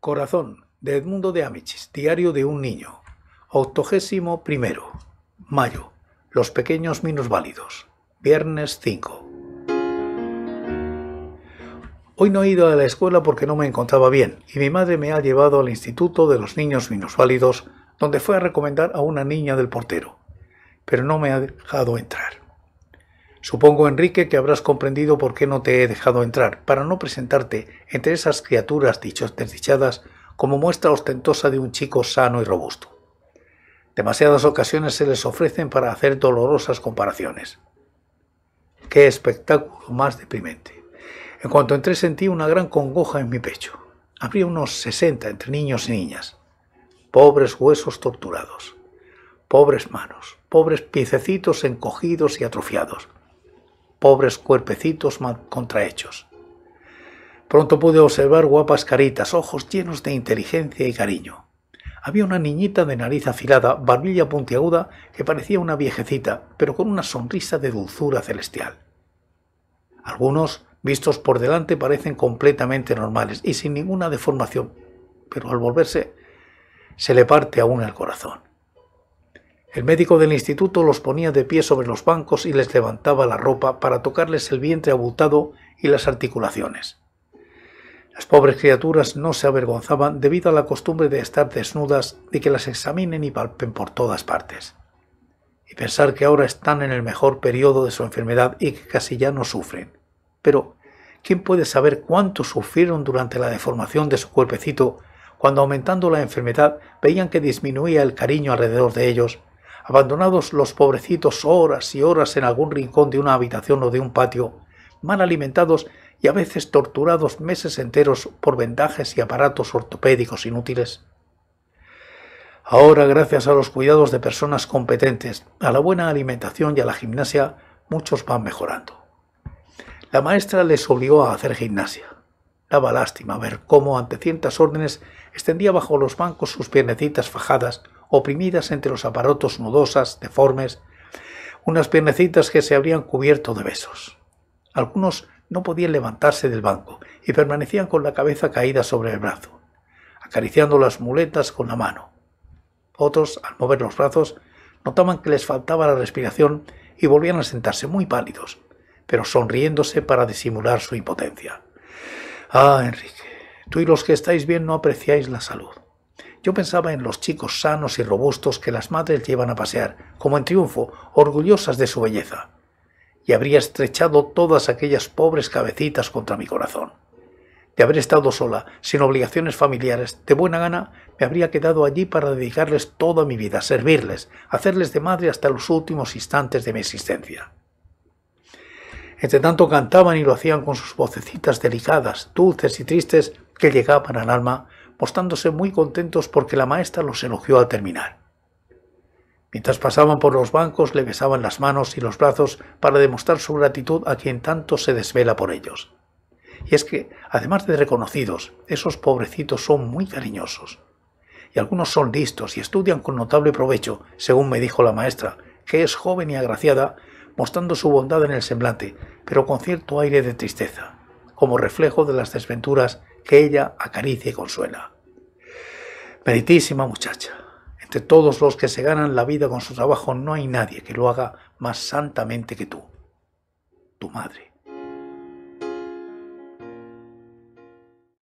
Corazón, de Edmundo de Amichis, Diario de un Niño, octogésimo primero, mayo, Los pequeños minusválidos, viernes 5. Hoy no he ido a la escuela porque no me encontraba bien y mi madre me ha llevado al Instituto de los Niños Minusválidos, donde fue a recomendar a una niña del portero, pero no me ha dejado entrar. Supongo, Enrique, que habrás comprendido por qué no te he dejado entrar, para no presentarte entre esas criaturas dichos desdichadas como muestra ostentosa de un chico sano y robusto. Demasiadas ocasiones se les ofrecen para hacer dolorosas comparaciones. Qué espectáculo más deprimente. En cuanto entré sentí una gran congoja en mi pecho. Habría unos sesenta entre niños y niñas. Pobres huesos torturados. Pobres manos. Pobres piececitos encogidos y atrofiados pobres cuerpecitos mal contrahechos. Pronto pude observar guapas caritas, ojos llenos de inteligencia y cariño. Había una niñita de nariz afilada, barbilla puntiaguda, que parecía una viejecita, pero con una sonrisa de dulzura celestial. Algunos, vistos por delante, parecen completamente normales y sin ninguna deformación, pero al volverse se le parte aún el corazón. El médico del instituto los ponía de pie sobre los bancos y les levantaba la ropa para tocarles el vientre abultado y las articulaciones. Las pobres criaturas no se avergonzaban debido a la costumbre de estar desnudas, y que las examinen y palpen por todas partes. Y pensar que ahora están en el mejor periodo de su enfermedad y que casi ya no sufren. Pero, ¿quién puede saber cuánto sufrieron durante la deformación de su cuerpecito cuando aumentando la enfermedad veían que disminuía el cariño alrededor de ellos abandonados los pobrecitos horas y horas en algún rincón de una habitación o de un patio, mal alimentados y a veces torturados meses enteros por vendajes y aparatos ortopédicos inútiles. Ahora, gracias a los cuidados de personas competentes, a la buena alimentación y a la gimnasia, muchos van mejorando. La maestra les obligó a hacer gimnasia. Daba lástima ver cómo, ante ciertas órdenes, extendía bajo los bancos sus piernecitas fajadas oprimidas entre los aparatos nudosas, deformes, unas piernecitas que se habrían cubierto de besos. Algunos no podían levantarse del banco y permanecían con la cabeza caída sobre el brazo, acariciando las muletas con la mano. Otros, al mover los brazos, notaban que les faltaba la respiración y volvían a sentarse muy pálidos, pero sonriéndose para disimular su impotencia. Ah, Enrique, tú y los que estáis bien no apreciáis la salud. Yo pensaba en los chicos sanos y robustos que las madres llevan a pasear, como en triunfo, orgullosas de su belleza. Y habría estrechado todas aquellas pobres cabecitas contra mi corazón. De haber estado sola, sin obligaciones familiares, de buena gana, me habría quedado allí para dedicarles toda mi vida, servirles, hacerles de madre hasta los últimos instantes de mi existencia. Entre tanto cantaban y lo hacían con sus vocecitas delicadas, dulces y tristes que llegaban al alma mostrándose muy contentos porque la maestra los elogió al terminar. Mientras pasaban por los bancos le besaban las manos y los brazos para demostrar su gratitud a quien tanto se desvela por ellos. Y es que, además de reconocidos, esos pobrecitos son muy cariñosos. Y algunos son listos y estudian con notable provecho, según me dijo la maestra, que es joven y agraciada, mostrando su bondad en el semblante, pero con cierto aire de tristeza como reflejo de las desventuras que ella acaricia y consuela. Meritísima muchacha, entre todos los que se ganan la vida con su trabajo no hay nadie que lo haga más santamente que tú, tu madre.